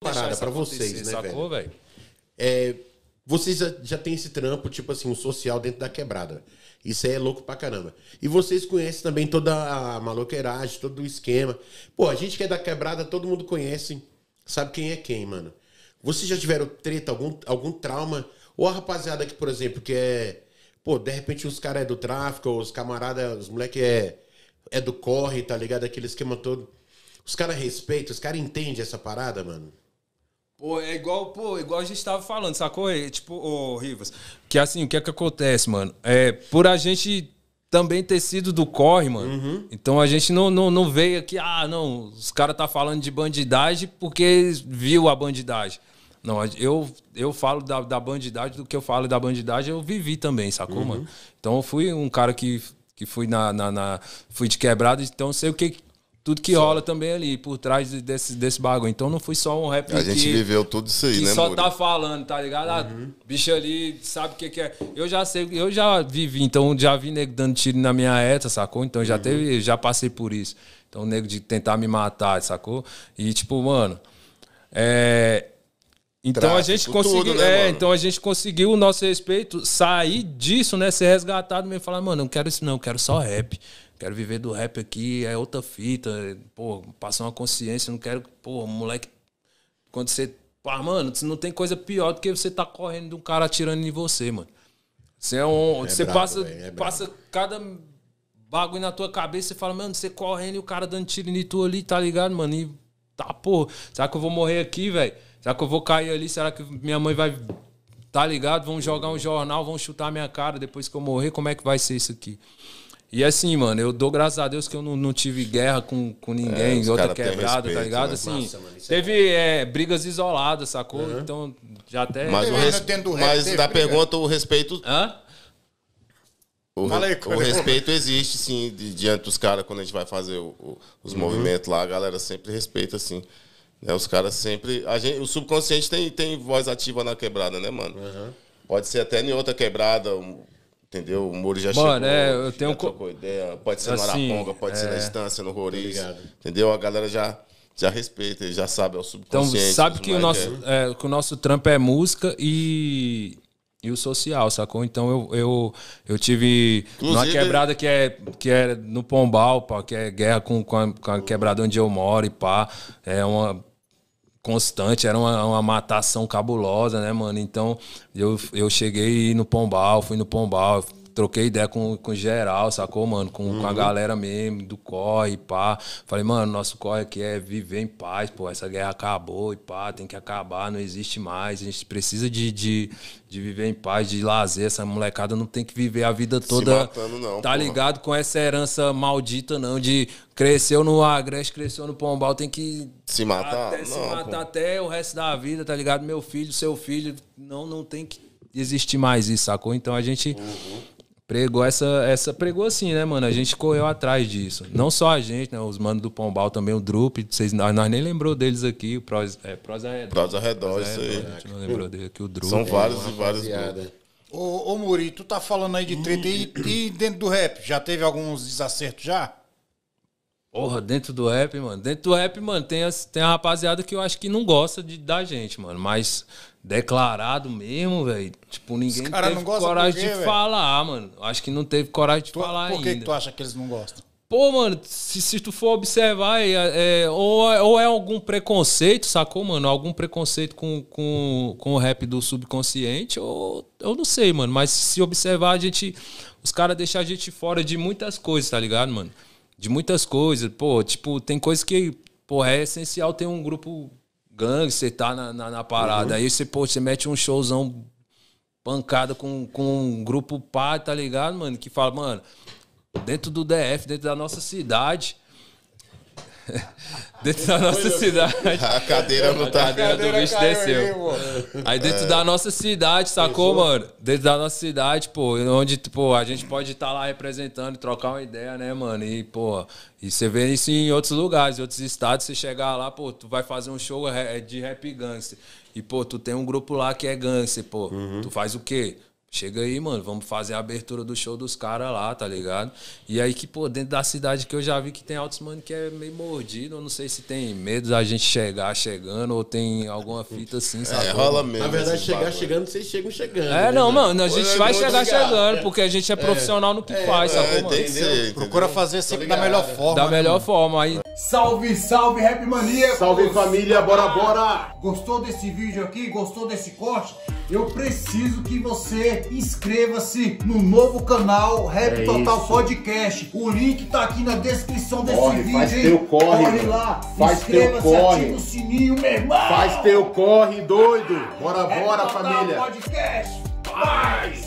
parada para vocês, né, sacou, velho? É, vocês já, já esse trampo, tipo assim, um social dentro da quebrada. Isso aí é louco pra caramba. E vocês conhecem também toda a maloqueiragem, todo o esquema. Pô, a gente que é da quebrada, todo mundo conhece, sabe quem é quem, mano. Vocês já tiveram treta, algum, algum trauma? Ou a rapaziada que, por exemplo, que é. Pô, de repente os caras é do tráfico, os camaradas, os moleque é, é do corre, tá ligado? Aquele esquema todo. Os caras respeitam, os caras entendem essa parada, mano. Pô, é igual, pô, igual a gente tava falando, sacou? É, tipo, ô Rivas, que assim, o que é que acontece, mano? É, por a gente também ter sido do corre, mano. Uhum. Então a gente não, não, não veio aqui, ah, não, os caras tá falando de bandidagem porque viu a bandidagem. Não, eu, eu falo da, da bandidagem, do que eu falo da bandidagem, eu vivi também, sacou, uhum. mano? Então eu fui um cara que, que fui na, na, na, fui de quebrado, então sei o que, tudo que rola também ali por trás desse, desse bagulho. Então não foi só um rap. A que, gente viveu tudo isso aí, que né? Só Moura? tá falando, tá ligado? Ah, uhum. bicho ali sabe o que, que, é. Eu já sei, eu já vivi, então já vi nego dando tiro na minha reta, sacou? Então já uhum. teve, já passei por isso. Então, nego de tentar me matar, sacou? E tipo, mano. É, então a gente conseguiu, tudo, né, é, então a gente conseguiu o nosso respeito, sair disso, né, ser resgatado mesmo, falar, mano, não quero isso não, quero só rap quero viver do rap aqui, é outra fita, pô, passar uma consciência, não quero, pô, moleque, quando você, pá, mano, não tem coisa pior do que você tá correndo de um cara atirando em você, mano. Você é um, é você bravo, passa, véio, é passa cada bagulho na tua cabeça, e fala, mano, você correndo e o cara dando tiro em tu ali, tá ligado, mano? E tá, pô, será que eu vou morrer aqui, velho? Será que eu vou cair ali? Será que minha mãe vai tá ligado? Vão jogar um jornal, vão chutar minha cara depois que eu morrer, como é que vai ser isso aqui? E assim, mano, eu dou graças a Deus que eu não, não tive guerra com, com ninguém, é, outra quebrada, tá respeito, tá ligado? Né? Assim, Nossa, mano, é teve é... É, brigas isoladas, sacou? Uhum. Então, já até. Mas, o res... Mas da pergunta, o respeito. Hã? O, Fala aí, o respeito existe, sim, diante dos caras, quando a gente vai fazer o, o, os uhum. movimentos lá, a galera sempre respeita, assim. Né? Os caras sempre. A gente, o subconsciente tem, tem voz ativa na quebrada, né, mano? Uhum. Pode ser até em outra quebrada, um, Entendeu? O Moro já Mano, chegou. É, eu tenho ideia. Pode ser assim, na Araponga, pode é... ser na Estância, é. no Roriz. Entendeu? A galera já, já respeita, já sabe, é o então, subconsciente. Então, sabe que o, nosso, é. é... que o nosso trampo é música e, e o social, sacou? Então, eu, eu, eu tive Inclusive, numa quebrada que é, que é no Pombal, pá, que é guerra com, com, a, com a quebrada onde eu moro e pá. É uma constante, era uma, uma matação cabulosa, né, mano? Então eu, eu cheguei no Pombal, fui no Pombal, troquei ideia com, com geral, sacou, mano? Com, uhum. com a uhum. galera mesmo, do corre, pá. Falei, mano, nosso corre aqui é viver em paz, pô. Essa guerra acabou e pá, tem que acabar, não existe mais. A gente precisa de, de, de viver em paz, de lazer. Essa molecada não tem que viver a vida toda. Matando, não, tá porra. ligado com essa herança maldita, não, de cresceu no Agreste, cresceu no Pombal, tem que. Se matar? Até, não, se matar até o resto da vida, tá ligado? Meu filho, seu filho. Não, não tem que existir mais isso, sacou? Então a gente. Uhum Pregou essa, essa. Pregou assim, né, mano? A gente correu atrás disso. Não só a gente, né? Os manos do Pombal também, o Drup, vocês, nós, nós nem lembrou deles aqui, o pros é, Prosa Redor. isso aí. A gente não lembrou dele aqui, o Drup. São vários e vários grupos. Ô, ô Muri, tu tá falando aí de treta e, e dentro do rap, já teve alguns desacertos já? Porra, dentro do rap, mano. Dentro do rap, mano, tem, as, tem a rapaziada que eu acho que não gosta de, da gente, mano. Mas declarado mesmo, velho. Tipo, ninguém teve coragem quê, de véio? falar, mano. Acho que não teve coragem de tu, falar ainda. Por que tu acha que eles não gostam? Pô, mano, se, se tu for observar, é, é, ou, é, ou é algum preconceito, sacou, mano? Algum preconceito com, com, com o rap do subconsciente, ou eu não sei, mano. Mas se observar, a gente. Os caras deixam a gente fora de muitas coisas, tá ligado, mano? de muitas coisas. Pô, tipo, tem coisa que, pô, é essencial ter um grupo gangue, você tá na, na, na parada. Uhum. Aí você, pô, você mete um showzão pancada com, com um grupo pá, tá ligado, mano? Que fala, mano, dentro do DF, dentro da nossa cidade, dentro da nossa cidade. A cadeira não tá. A cadeira, cadeira do bicho desceu. Aí, aí dentro é. da nossa cidade, sacou, mano? Dentro da nossa cidade, pô, onde, pô, a gente pode estar tá lá representando, trocar uma ideia, né, mano? E, pô, e você vê isso em outros lugares, em outros estados, você chegar lá, pô, tu vai fazer um show é, é de rap gangster. E, pô, tu tem um grupo lá que é gangster, pô. Uhum. Tu faz o quê? Chega aí, mano, vamos fazer a abertura do show dos caras lá, tá ligado? E aí que, pô, dentro da cidade que eu já vi que tem altos, mano, que é meio mordido. Eu não sei se tem medo da gente chegar chegando ou tem alguma fita assim, sabe? É, rola mesmo. Na verdade, chegar bagulho. chegando, vocês chegam chegando. É, né, não, mano, a gente vai chegar chegando, porque a gente é, é. profissional é. no que é, faz, sabe? É, tem que ser, Procura fazer sempre da melhor forma. Da né, melhor forma. Aí... Salve, salve, Rap Mania! Salve família, bora, tá bora! Gostou desse vídeo aqui? Gostou desse corte? eu preciso que você inscreva-se no novo canal Rap é Total isso. Podcast. O link tá aqui na descrição desse corre, vídeo. Faz hein? teu corre. Corre lá. Faz teu corre. Ativa o sininho, meu irmão. Faz teu corre, doido. Bora, Rap bora, Total família. Podcast. Paz.